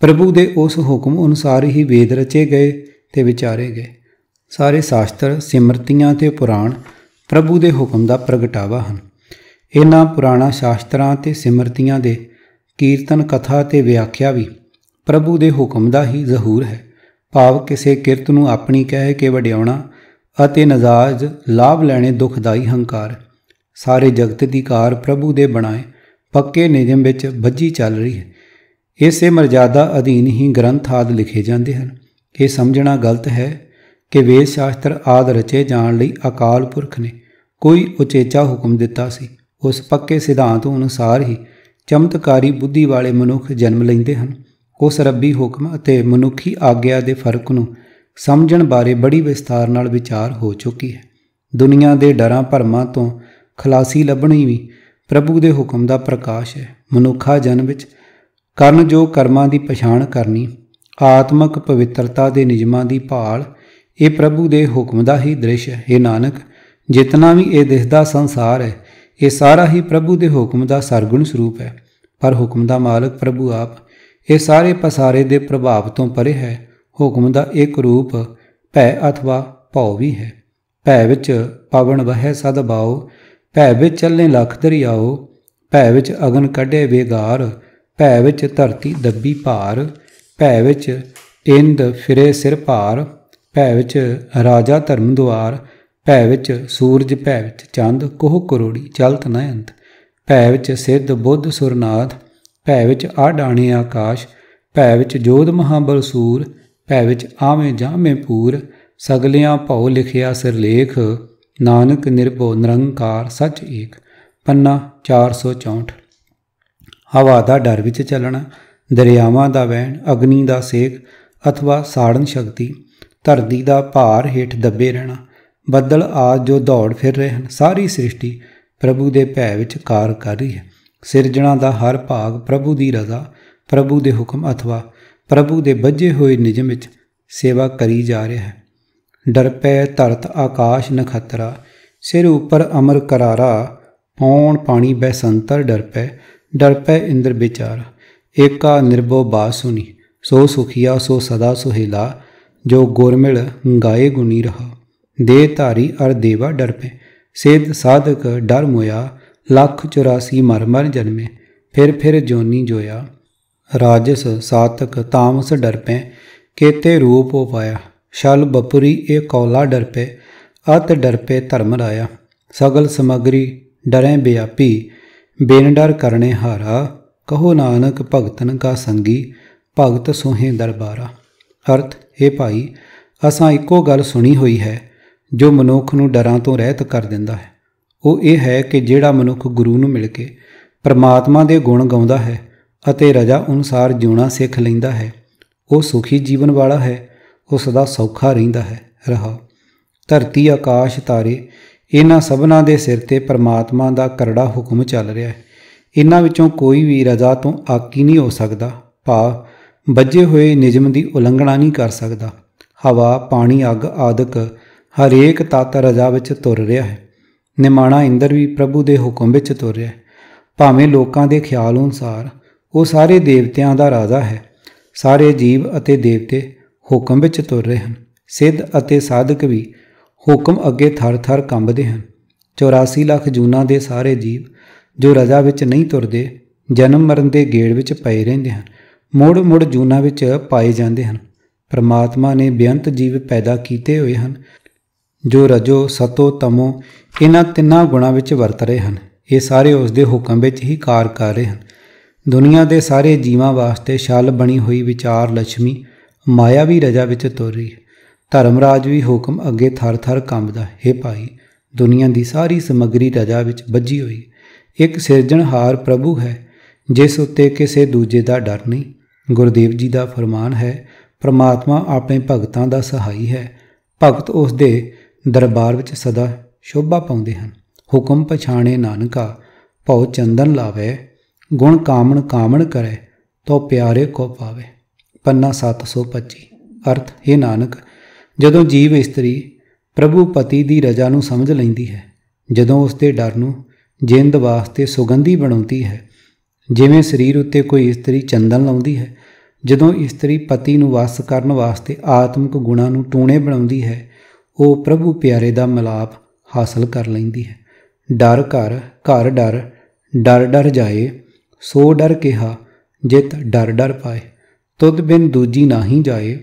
ਪ੍ਰਭੂ ਦੇ ਉਸ ਹੁਕਮ ਅਨੁਸਾਰ ਹੀ ਵੇਦ ਰਚੇ ਗਏ ਤੇ ਵਿਚਾਰੇ ਗਏ ਸਾਰੇ ਸ਼ਾਸਤਰ ਸਿਮਰਤੀਆਂ ਤੇ ਪੁਰਾਣ ਪ੍ਰਭੂ ਦੇ ਹੁਕਮ ਦਾ ਪ੍ਰਗਟਾਵਾ ਹਨ ਇਹਨਾਂ ਪੁਰਾਣਾ ਸ਼ਾਸਤਰਾਂ ਤੇ ਸਿਮਰਤੀਆਂ ਦੇ ਕੀਰਤਨ ਕਥਾ ਤੇ ਵਿਆਖਿਆ ਵੀ ਪ੍ਰਭੂ ਦੇ ਹੁਕਮ ਦਾ ਹੀ ਜ਼ਹੂਰ ਹੈ ਭਾਵ ਕਿਸੇ ਕਿਰਤ ਨੂੰ ਆਪਣੀ ਕਹਿ ਕੇ ਵਡਿਆਉਣਾ ਅਤੇ ਨਜ਼ਾਜ ਲਾਭ ਲੈਣੇ ਦੁਖਦਾਈ ਹੰਕਾਰ ਸਾਰੇ ਜਗਤ ਦੀ ਕਾਰ ਪ੍ਰਭੂ ਦੇ ਬਣਾਏ ਪੱਕੇ ਨਿਯਮ ਵਿੱਚ ਵੱਜੀ ਚੱਲ ਰਹੀ ਹੈ ਇਸੇ ਮਰਜ਼ਾਦਾ ਅਧੀਨ ਹੀ ਗ੍ਰੰਥ ਆਦ ਲਿਖੇ ਜਾਂਦੇ ਹਨ ਇਹ ਸਮਝਣਾ ਗਲਤ ਹੈ ਕਿ ਵੇਦ ਸ਼ਾਸਤਰ ਆਦ ਰਚੇ ਜਾਣ ਲਈ ਅਕਾਲ ਪੁਰਖ ਨੇ ਕੋਈ ਉਚੇਚਾ ਹੁਕਮ ਦਿੱਤਾ ਸੀ ਉਸ ਪੱਕੇ ਸਿਧਾਂਤ ਅਨੁਸਾਰ ਹੀ ਚਮਤਕਾਰੀ ਬੁੱਧੀ ਵਾਲੇ ਮਨੁੱਖ ਜਨਮ ਲੈਂਦੇ ਹਨ ਉਸ ਰੱਬੀ ਹੁਕਮ ਅਤੇ ਮਨੁੱਖੀ ਆਗਿਆ ਦੇ ਫਰਕ ਨੂੰ ਸਮਝਣ ਬਾਰੇ ਬੜੀ ਵਿਸਥਾਰ ਨਾਲ ਵਿਚਾਰ ਹੋ ਚੁੱਕੀ ਹੈ ਦੁਨੀਆ ਦੇ ਡਰਾਂ ਭਰਮਾਂ ਤੋਂ ਖਲਾਸੀ ਲੱਭਣੀ ਵੀ ਪ੍ਰਭੂ ਦੇ ਹੁਕਮ ਦਾ ਪ੍ਰਕਾਸ਼ ਹੈ ਮਨੁੱਖਾ ਜਨਮ ਵਿੱਚ ਕਰਨ ਜੋ ਕਰਮਾਂ ਦੀ ਪਛਾਣ ਕਰਨੀ ਆਤਮਿਕ ਪਵਿੱਤਰਤਾ ਦੇ ਨਿਯਮਾਂ ਦੀ ਭਾਲ ਇਹ ਪ੍ਰਭੂ ਦੇ ਹੁਕਮ ਦਾ ਹੀ ਦ੍ਰਿਸ਼ ਹੈ ਇਹ ਨਾਨਕ ਜਿਤਨਾ ਵੀ ਇਹ ਦਿਸਦਾ ਸੰਸਾਰ ਹੈ ਇਹ ਸਾਰਾ ਹੀ ਪ੍ਰਭੂ ਦੇ ਹੁਕਮ ਦਾ ਸਰਗੁਣ ਸਰੂਪ ਹੈ ਪਰ ਹੁਕਮ ਦਾ ਮਾਲਕ ਪ੍ਰਭੂ ਆਪ ਇਹ ਸਾਰੇ ਪਸਾਰੇ ਦੇ ਪ੍ਰਭਾਵ ਤੋਂ ਪਰੇ ਹੈ ਹੁਕਮ ਦਾ ਇੱਕ ਰੂਪ ਭੈ अथवा ਭਉ ਵੀ ਹੈ ਭੈ ਵਿੱਚ ਪਵਨ ਵਹੈ ਸਦ ਬਾਉ ਭੈ ਵਿੱਚ ਚੱਲੇ ਲਖ ਦਰਿਆਉ ਭੈ ਵਿੱਚ ਅਗਨ ਕੱਢੇ ਵੇਗਾਰ ਭੈ ਵਿੱਚ ਧਰਤੀ ਦੱਬੀ ਭਾਰ ਭੈ ਵਿੱਚ ਇੰਦ ਫਿਰੇ ਸਿਰ ਭਾਰ ਭੈ ਵਿੱਚ ਰਾਜਾ ਧਰਮ ਦੁਆਰ ਭੈ ਵਿੱਚ ਸੂਰਜ ਭੈ ਵਿੱਚ ਚੰਦ ਕੋਹ ਕਰੋੜੀ ਚਲਤ ਨ ਅੰਤ ਭੈ ਵਿੱਚ ਸਿੱਧ ਬੁੱਧ ਸੁਰਨਾਥ ਭੈ ਵਿੱਚ ਆਡਾਣੇ ਆਕਾਸ਼ ਭੈ ਵਿੱਚ ਜੋਧ ਮਹਾਬਲ ਸੂਰ ਭੈ ਵਿੱਚ ਆਵੇਂ ਜਾਵੇਂ ਪੂਰ ਸਗਲਿਆਂ ਭਉ ਲਿਖਿਆ ਸਿਰਲੇਖ ਨਾਨਕ ਨਿਰਭਉ ਨਿਰੰਕਾਰ ਸਚ ਏਕ ਪੰਨਾ 464 ਹਵਾ ਦਾ ਡਰ ਵਿੱਚ ਚੱਲਣਾ ਦਰਿਆਵਾਂ ਦਾ ਵਹਿਣ ਅਗਨੀ ਦਾ ਸੇਕ ਅਥਵਾ ਸਾੜਨ ਸ਼ਕਤੀ ਧਰਤੀ ਦਾ ਭਾਰ ਹੇਠ ਦੱਬੇ ਰਹਿਣਾ ਬੱਦਲ ਆ ਜੋ ਦੌੜ ਫਿਰ ਰਹੇ ਹਨ ਸਾਰੀ ਸ੍ਰਿਸ਼ਟੀ ਪ੍ਰਭੂ ਦੇ ਭੈ ਵਿੱਚ ਕਾਰ ਕਰ ਰਹੀ ਹੈ ਸਿਰਜਣਾ ਦਾ ਹਰ ਭਾਗ ਪ੍ਰਭੂ ਦੀ ਰਜ਼ਾ ਪ੍ਰਭੂ ਦੇ ਹੁਕਮ ਅਥਵਾ ਪ੍ਰਭੂ ਦੇ ਵੱਜੇ ਹੋਏ ਨਿਯਮ ਵਿੱਚ ਸੇਵਾ ਕਰੀ ਜਾ ਰਿਹਾ ਹੈ ਡਰਪੈ ਧਰਤ ਆਕਾਸ਼ ਨਖਤਰਾ ਸਿਰ ਉੱਪਰ ਅਮਰ ਕਰਾਰਾ ਪੌਣ ਪਾਣੀ ਬੈਸੰਤਰ ਡਰਪੈ ਡਰਪੈ ਇੰਦਰ ਵਿਚਾਰ ਏਕਾ ਨਿਰਭਉ ਬਾਸੁਨੀ ਸੋ ਸੁਖੀਆ ਸੋ ਸਦਾ ਸੁਹਿਲਾ ਜੋ ਗੁਰਮਿਲ ਗਾਏ ਗੁਣੀ ਰਹਾ ਦੇ ਧਾਰੀ ਅਰ ਦੇਵਾ ਡਰ ਪੈ ਸਾਧਕ ਡਰ ਮੋਇਆ ਲੱਖ 84 ਮਰ ਮਰ ਜਨਮੇ ਫਿਰ ਫਿਰ ਜੋਨੀ ਜੋਇਆ ਰਾਜਸ ਸਾਤਕ ਤਾਮਸ ਡਰ ਪੈ ਕੇਤੇ ਰੂਪ ਹੋ ਪਾਇਆ ਛਲ ਬਪਰੀ ਇਹ ਕੌਲਾ ਡਰ ਪੈ ਅਤ ਡਰ ਪੈ ਧਰਮ ਰਾਇਆ ਸਗਲ ਸਮਗਰੀ ਡਰੈ ਬਿਆਪੀ ਬੇਨ ਡਰ ਕਰਨੇ ਹਾਰਾ ਕਹੋ ਨਾਨਕ ਭਗਤਨ ਕਾ ਸੰਗੀ ਭਗਤ ਸੋਹੇ ਦਰਬਾਰਾ ਅਰਥ ਇਹ ਭਾਈ ਅਸਾਂ ਇੱਕੋ ਗੱਲ ਸੁਣੀ ਹੋਈ ਹੈ ਜੋ ਮਨੁੱਖ ਨੂੰ ਡਰਾਂ ਤੋਂ ਰਹਿਤ ਕਰ ਦਿੰਦਾ ਹੈ ਉਹ ਇਹ ਹੈ ਕਿ ਜਿਹੜਾ ਮਨੁੱਖ ਗੁਰੂ ਨੂੰ ਮਿਲ ਕੇ ਪਰਮਾਤਮਾ ਦੇ ਗੁਣ ਗਾਉਂਦਾ ਹੈ ਅਤੇ ਰਜਾ ਅਨੁਸਾਰ ਜਿਉਣਾ ਸਿੱਖ ਲੈਂਦਾ ਹੈ ਉਹ ਸੁਖੀ ਜੀਵਨ ਵਾਲਾ ਹੈ ਉਹ ਸਦਾ ਸੌਖਾ ਰਹਿੰਦਾ ਹੈ ਰਹਾ ਧਰਤੀ ਆਕਾਸ਼ ਤਾਰੇ ਇਹਨਾਂ ਸਭਨਾਂ ਦੇ ਸਿਰ ਤੇ ਪਰਮਾਤਮਾ ਦਾ ਕਰੜਾ ਹੁਕਮ ਚੱਲ ਰਿਹਾ ਹੈ ਇਹਨਾਂ ਵਿੱਚੋਂ ਕੋਈ ਵੀ ਰਜ਼ਾ ਤੋਂ ਆਕੀ ਨਹੀਂ ਹੋ ਸਕਦਾ ਭਾ ਬੱਜੇ ਹੋਏ ਨਿਯਮ ਦੀ ਉਲੰਘਣਾ ਨਹੀਂ ਕਰ ਸਕਦਾ ਹਵਾ ਪਾਣੀ ਅੱਗ ਆਦਿਕ ਹਰੇਕ ਤਤ ਰਜ਼ਾ ਵਿੱਚ ਤੁਰ ਰਿਹਾ ਹੈ ਨਿਮਾਣਾ ਇੰਦਰ ਵੀ ਪ੍ਰਭੂ ਦੇ ਹੁਕਮ ਵਿੱਚ ਤੁਰ ਰਿਹਾ ਹੈ ਭਾਵੇਂ ਲੋਕਾਂ ਦੇ ਖਿਆਲ ਅਨੁਸਾਰ ਉਹ ਸਾਰੇ ਦੇਵਤਿਆਂ ਦਾ ਰਾਜਾ ਹੈ ਸਾਰੇ ਜੀਵ ਅਤੇ ਦੇਵਤੇ ਹੁਕਮ ਵਿੱਚ ਤੁਰ ਰਹੇ ਹਨ ਸਿੱਧ ਅਤੇ ਸਾਧਕ ਵੀ ਹੁਕਮ ਅੱਗੇ ਥਰ-ਥਰ ਕੰਬਦੇ ਹਨ 84 ਲੱਖ ਜੂਨਾ ਦੇ ਸਾਰੇ ਜੀਵ ਜੋ ਰਜ਼ਾ ਵਿੱਚ ਨਹੀਂ ਤੁਰਦੇ ਜਨਮ ਮਰਨ ਦੇ ਗੇੜ ਵਿੱਚ ਪਏ ਰਹਿੰਦੇ ਹਨ ਮੋੜ-ਮੋੜ ਜੂਨਾ ਵਿੱਚ ਪਾਏ ਜਾਂਦੇ ਹਨ ਪਰਮਾਤਮਾ ਨੇ ਬੇਅੰਤ ਜੀਵ ਪੈਦਾ ਕੀਤੇ ਹੋਏ ਹਨ ਜੋ ਰਜੋ ਸਤੋ ਤਮੋ ਇਹਨਾਂ ਤਿੰਨਾਂ ਗੁਣਾਂ ਵਿੱਚ ਵਰਤ ਰਹੇ ਹਨ ਇਹ ਸਾਰੇ ਉਸ ਦੇ ਹੁਕਮ ਵਿੱਚ ਹੀ ਕਾਰ ਕਰ ਰਹੇ ਹਨ ਦੁਨੀਆ ਦੇ ਸਾਰੇ ਜੀਵਾਂ ਵਾਸਤੇ ਛਲ ਬਣੀ ਹੋਈ ਵਿਚਾਰ ਲక్ష్ਮੀ ਮਾਇਆ ਵੀ ਰਜਾ ਵਿੱਚ ਤੁਰ ਰਹੀ ਹੈ ਧਰਮਰਾਜ ਵੀ ਹੁਕਮ ਅੱਗੇ ਥਰ-ਥਰ ਕੰਬਦਾ ਹੈ ਭਾਈ ਦੁਨੀਆ ਦੀ ਸਾਰੀ ਸਮਗਰੀ ਰਜਾ ਵਿੱਚ ਵੱਜੀ ਹੋਈ ਇੱਕ ਸਿਰਜਣਹਾਰ ਪ੍ਰਭੂ ਹੈ ਜਿਸ ਉੱਤੇ ਕਿਸੇ ਦੂਜੇ ਦਾ ਡਰ ਨਹੀਂ ਗੁਰਦੇਵ ਜੀ ਦਾ ਫਰਮਾਨ ਹੈ ਪ੍ਰਮਾਤਮਾ ਆਪਣੇ ਭਗਤਾਂ ਦਾ ਸਹਾਈ ਹੈ ਭਗਤ ਉਸ ਦੇ ਦਰਬਾਰ ਵਿੱਚ ਸਦਾ ਸ਼ੋਭਾ ਪਾਉਂਦੇ ਹਨ ਹੁਕਮ ਪਛਾਣੇ ਨਾਨਕਾ ਭਉ ਚੰਦਨ ਲਾਵੇ ਗੁਣ ਕਾਮਣ ਕਾਮਣ ਕਰੇ ਤੋ ਪਿਆਰੇ ਕੋ ਪਾਵੇ ਪੰਨਾ 725 ਅਰਥ ਹੈ ਨਾਨਕ ਜਦੋਂ ਜੀਵ ਇਸਤਰੀ ਪ੍ਰਭੂ ਪਤੀ ਦੀ ਰਜਾ ਨੂੰ ਸਮਝ ਲੈਂਦੀ ਹੈ ਜਦੋਂ ਉਸ ਦੇ ਡਰ ਨੂੰ ਜਿੰਦ ਵਾਸਤੇ ਸੁਗੰਧੀ ਬਣਾਉਂਦੀ ਹੈ ਜਿਵੇਂ ਸਰੀਰ ਉੱਤੇ ਕੋਈ ਇਸਤਰੀ ਚੰਦਨ ਲਾਉਂਦੀ ਹੈ ਜਦੋਂ ਇਸਤਰੀ ਪਤੀ ਨੂੰ ਵਸ ਕਰਨ ਵਾਸਤੇ ਆਤਮਿਕ ਗੁਣਾਂ ਨੂੰ ਟੂਣੇ ਬਣਾਉਂਦੀ ਹੈ ਉਹ ਪ੍ਰਭੂ ਪਿਆਰੇ ਦਾ ਮਲਾਪ ਹਾਸਲ ਕਰ ਲੈਂਦੀ ਹੈ ਡਰ ਘਰ ਘਰ ਡਰ ਡਰ ਡਰ ਜਾਏ ਸੋ ਡਰ ਕਿਹਾ ਜਿਤ ਡਰ ਡਰ ਪਾਏ ਤੁਧ ਬਿਨ ਦੂਜੀ ਨਾਹੀ ਜਾਏ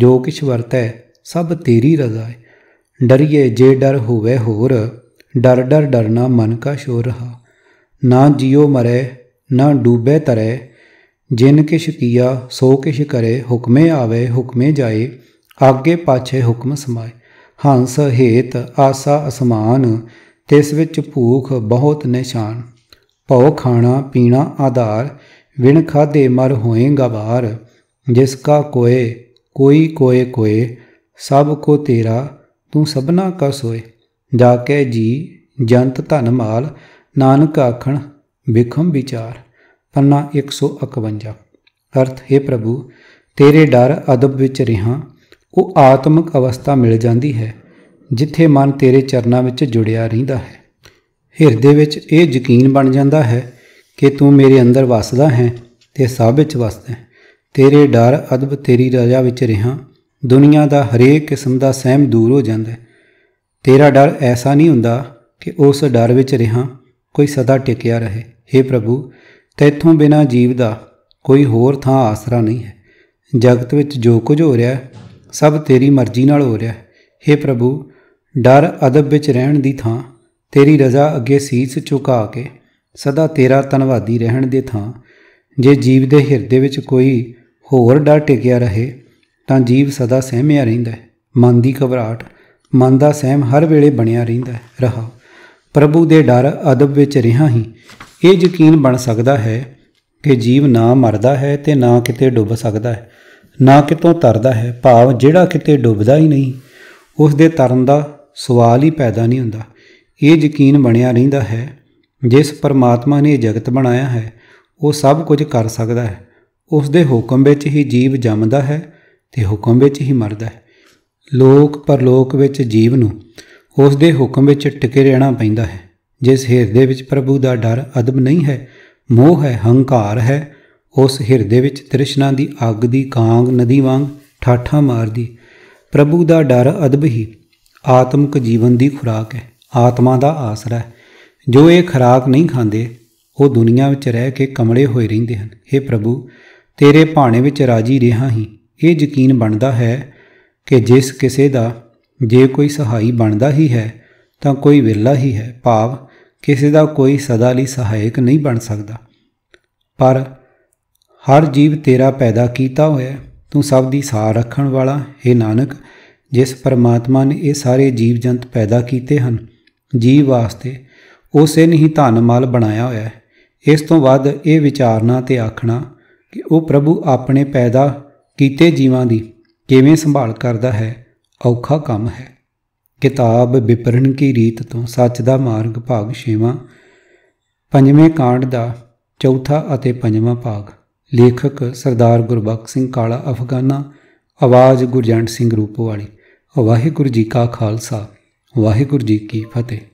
ਜੋ ਕਿਛ ਵਰਤੈ ਸਭ ਤੇਰੀ ਰਜ਼ਾ ਹੈ ਡਰੀਏ ਜੇ ਡਰ ਹੋਵੇ ਹੋਰ ਡਰ ਡਰ ਡਰਨਾ ਮਨ ਕਾ ਸ਼ੋਰ ਰਹਾ ਨਾ ਜਿਉ ਮਰੇ ਨਾ ਡੂਬੇ ਤਰੇ ਜਿਨ ਕਿਛ ਕੀਆ ਸੋ ਕਿਛ ਕਰੇ ਹੁਕਮੇ ਆਵੇ ਹੁਕਮੇ ਜਾਏ ਆਗੇ ਪਾਛੇ ਹੁਕਮ ਸਮਾਏ ਹੰਸ ਹੇਤ ਆਸਾ ਅਸਮਾਨ ਤਿਸ ਵਿੱਚ ਭੂਖ ਬਹੁਤ ਨਿਸ਼ਾਨ ਭਉ ਖਾਣਾ ਪੀਣਾ ਆਧਾਰ ਵਿਣ ਖਾਦੇ ਮਰ ਹੋਏਗਾ ਬਾਰ ਜਿਸ ਕਾ ਕੋਏ ਕੋਈ ਕੋਏ ਕੋਏ ਸਭ ਕੋ ਤੇਰਾ ਤੂੰ ਸਭਨਾ ਕਾ ਸੋਏ ਜਾ ਕੇ ਜੀ ਜੰਤ ਧਨ ਮਾਲ ਨਾਨਕ ਆਖਣ ਵਿਖਮ ਵਿਚਾਰ ਪੰਨਾ 151 ਅਰਥ ਹੈ ਪ੍ਰਭੂ ਤੇਰੇ ਡਰ ਅਦਬ ਵਿੱਚ ਰਹਾ ਉਹ ਆਤਮਿਕ ਅਵਸਥਾ ਮਿਲ ਜਾਂਦੀ ਹੈ ਜਿੱਥੇ ਮਨ ਤੇਰੇ ਚਰਨਾਂ ਵਿੱਚ ਜੁੜਿਆ ਰਹਿੰਦਾ ਹੈ ਹਿਰਦੇ ਵਿੱਚ ਇਹ ਯਕੀਨ ਬਣ ਜਾਂਦਾ ਹੈ ਕਿ ਤੂੰ ਮੇਰੇ ਅੰਦਰ ਵਸਦਾ ਹੈ ਤੇ ਸਭ ਵਿੱਚ ਵਸਦਾ ਹੈ ਤੇਰੇ ਡਰ ਅਦਬ ਤੇਰੀ ਰਜ਼ਾ ਵਿੱਚ ਰਹਾ ਦੁਨੀਆ ਦਾ ਹਰੇਕ ਕਿਸਮ ਦਾ ਸਹਿਮ ਦੂਰ ਹੋ ਜਾਂਦਾ ਹੈ ਤੇਰਾ ਡਰ ਐਸਾ ਨਹੀਂ ਹੁੰਦਾ ਕਿ ਉਸ ਡਰ ਵਿੱਚ ਰਹਾ ਕੋਈ ਸਦਾ ਟਿਕਿਆ ਰਹੇ हे ਪ੍ਰਭੂ ਤੇਥੋਂ ਬਿਨਾ ਜੀਵ ਦਾ ਕੋਈ ਹੋਰ ਥਾਂ ਆਸਰਾ ਨਹੀਂ ਹੈ ਜਗਤ ਵਿੱਚ ਜੋ ਕੁਝ ਹੋ ਰਿਹਾ ਸਭ ਤੇਰੀ ਮਰਜ਼ੀ ਨਾਲ ਹੋ ਰਿਹਾ ਹੈ हे ਪ੍ਰਭੂ ਡਰ ਅਦਬ ਵਿੱਚ ਰਹਿਣ ਦੀ ਥਾਂ ਤੇਰੀ ਰਜ਼ਾ ਅੱਗੇ ਸੀਸ ਝੁਕਾ ਕੇ ਸਦਾ ਤੇਰਾ ਧੰਨਵਾਦੀ ਰਹਿਣ ਦੇ ਥਾਂ ਜੇ ਜੀਵ ਦੇ ਹਿਰਦੇ ਵਿੱਚ ਕੋਈ ਹੋਰ ਡਰ ਟਿਕਿਆ ਰਹੇ ਤਾਂ ਜੀਵ ਸਦਾ ਸਹਿਮਿਆ ਰਹਿੰਦਾ ਹੈ ਮਨ ਦੀ ਘਬਰਾਹਟ ਮਨ ਦਾ ਸਹਿਮ ਹਰ ਵੇਲੇ ਬਣਿਆ ਰਹਿੰਦਾ ਹੈ ਰਹਾ ਪ੍ਰਭੂ ਦੇ ਡਰ ਅਦਬ ਵਿੱਚ ਰਿਹਾ ਹੀ ਇਹ ਯਕੀਨ ਬਣ ਸਕਦਾ ਹੈ ਕਿ ਜੀਵ ਨਾ ਮਰਦਾ ਹੈ ਤੇ ਨਾ ਕਿਤੇ ਡੁੱਬ ਸਕਦਾ ਹੈ ਨਾ ਕਿਤੋਂ ਤਰਦਾ ਹੈ ਭਾਵ ਜਿਹੜਾ ਕਿਤੇ ਡੁੱਬਦਾ ਹੀ ਨਹੀਂ ਉਸ ਦੇ ਤਰਨ ਦਾ ਸਵਾਲ ਹੀ ਪੈਦਾ ਨਹੀਂ ਹੁੰਦਾ ਇਹ ਯਕੀਨ ਬਣਿਆ ਰਹਿੰਦਾ ਹੈ ਜਿਸ ਪਰਮਾਤਮਾ ਨੇ ਇਹ ਜਗਤ ਬਣਾਇਆ ਹੈ ਉਹ ਸਭ ਕੁਝ ਕਰ ਸਕਦਾ ਹੈ ਉਸ ਦੇ ਹੁਕਮ ਵਿੱਚ ਹੀ ਜੀਵ ਜੰਮਦਾ ਹੈ ਤੇ ਹੁਕਮ ਵਿੱਚ ਹੀ ਮਰਦਾ ਹੈ ਲੋਕ ਪਰਲੋਕ ਵਿੱਚ ਜੀਵ ਨੂੰ ਉਸ ਦੇ ਹੁਕਮ ਵਿੱਚ ਟਿਕੇ ਰਹਿਣਾ ਪੈਂਦਾ ਹੈ ਜਿਸ ਹਿਰਦੇ ਵਿੱਚ ਪ੍ਰਭੂ ਦਾ ਡਰ ਅਦਬ ਨਹੀਂ ਹੈ ਮੋਹ ਹੈ ਹੰਕਾਰ ਹੈ ਉਸ ਹਿਰਦੇ ਵਿੱਚ ਤ੍ਰਿਸ਼ਨਾ ਦੀ ਅੱਗ ਦੀ ਕਾਂਗ ਨਦੀ ਵਾਂਗ ਠਾਠਾਂ ਮਾਰਦੀ ਪ੍ਰਭੂ ਦਾ ਡਰ ਅਦਬ ਹੀ ਆਤਮਿਕ ਜੀਵਨ ਦੀ ਖੁਰਾਕ ਹੈ ਆਤਮਾ ਦਾ ਆਸਰਾ ਹੈ ਜੋ ਇਹ ਖਰਾਕ ਨਹੀਂ ਖਾਂਦੇ ਉਹ ਦੁਨੀਆ ਵਿੱਚ ਰਹਿ ਕੇ ਕਮਲੇ ਹੋਏ ਰਹਿੰਦੇ ਹਨ हे ਪ੍ਰਭੂ ਤੇਰੇ ਭਾਣੇ ਵਿੱਚ ਰਾਜੀ ਰਹਾ ਹੀ ਇਹ ਯਕੀਨ ਬਣਦਾ ਹੈ ਕਿ ਜਿਸ ਕਿਸੇ ਦਾ ਜੇ ਕੋਈ ਸਹਾਈ ਬਣਦਾ ਹੀ ਹੈ ਤਾਂ ਕੋਈ ਵਿਰਲਾ ਹੀ ਹੈ ਭਾਵ ਕਿਸੇ ਦਾ ਕੋਈ ਸਦਾ ਲਈ ਸਹਾਇਕ ਨਹੀਂ ਬਣ ਸਕਦਾ ਪਰ ਹਰ ਜੀਵ ਤੇਰਾ ਪੈਦਾ ਕੀਤਾ ਹੋਇਆ ਤੂੰ ਸਭ ਦੀ ਸਾਰ ਰੱਖਣ ਵਾਲਾ ਹੈ ਨਾਨਕ ਜਿਸ ਪਰਮਾਤਮਾ ਨੇ ਇਹ ਸਾਰੇ ਜੀਵ ਜੰਤ ਪੈਦਾ ਕੀਤੇ ਹਨ ਜੀਵ ਵਾਸਤੇ ਉਸੇ ਨੇ ਹੀ ਧਨ ਮਾਲ ਬਣਾਇਆ ਹੋਇਆ ਹੈ ਇਸ ਤੋਂ ਵੱਧ ਇਹ ਵਿਚਾਰਨਾ ਤੇ ਆਖਣਾ ਕਿ ਉਹ ਪ੍ਰਭੂ ਆਪਣੇ ਪੈਦਾ ਕੀਤੇ ਜੀਵਾਂ ਦੀ ਕਿਵੇਂ ਸੰਭਾਲ ਕਰਦਾ ਹੈ ਔਖਾ ਕੰਮ ਹੈ ਕਿਤਾਬ ਵਿਪਰਣ ਕੀ ਰੀਤ ਤੋਂ ਸੱਚ ਦਾ ਮਾਰਗ ਭਾਗ 6ਵਾਂ ਪੰਜਵੇਂ ਕਾਂਡ ਦਾ ਚੌਥਾ ਅਤੇ ਪੰਜਵਾਂ ਭਾਗ ਲੇਖਕ ਸਰਦਾਰ ਗੁਰਬਖਸ਼ ਸਿੰਘ ਕਾਲਾ ਅਫਗਾਨਾ ਆਵਾਜ਼ ਗੁਰਜੰਟ ਸਿੰਘ ਰੂਪੋ ਵਾਲੀ ਵਾਹਿਗੁਰੂ ਜੀ ਕਾ ਖਾਲਸਾ ਵਾਹਿਗੁਰੂ ਜੀ ਕੀ ਫਤਿਹ